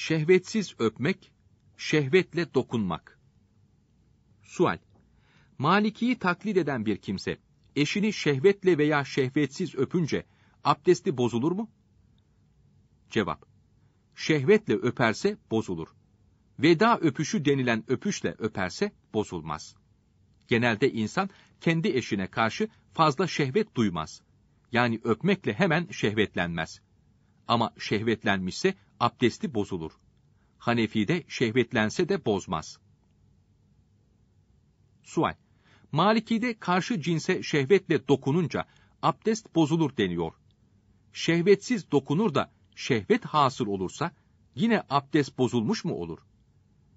Şehvetsiz öpmek, şehvetle dokunmak. Sual. Maliki'yi taklit eden bir kimse, eşini şehvetle veya şehvetsiz öpünce abdesti bozulur mu? Cevap. Şehvetle öperse bozulur. Veda öpüşü denilen öpüşle öperse bozulmaz. Genelde insan kendi eşine karşı fazla şehvet duymaz. Yani öpmekle hemen şehvetlenmez. Ama şehvetlenmişse abdesti bozulur. Hanefi'de şehvetlense de bozmaz. Sual. Maliki'de karşı cinse şehvetle dokununca abdest bozulur deniyor. Şehvetsiz dokunur da şehvet hasıl olursa yine abdest bozulmuş mu olur?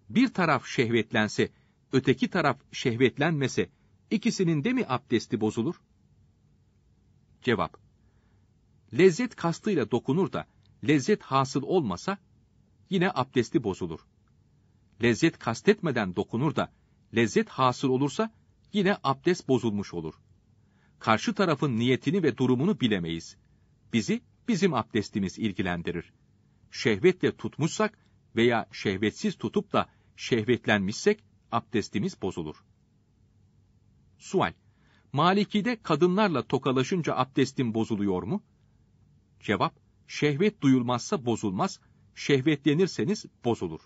Bir taraf şehvetlense, öteki taraf şehvetlenmese ikisinin de mi abdesti bozulur? Cevap lezzet kastıyla dokunur da lezzet hasıl olmasa yine abdesti bozulur. Lezzet kastetmeden dokunur da lezzet hasıl olursa yine abdest bozulmuş olur. Karşı tarafın niyetini ve durumunu bilemeyiz. Bizi bizim abdestimiz ilgilendirir. Şehvetle tutmuşsak veya şehvetsiz tutup da şehvetlenmişsek abdestimiz bozulur. Sual Maliki'de kadınlarla tokalaşınca abdestin bozuluyor mu? Cevap, şehvet duyulmazsa bozulmaz, şehvetlenirseniz bozulur.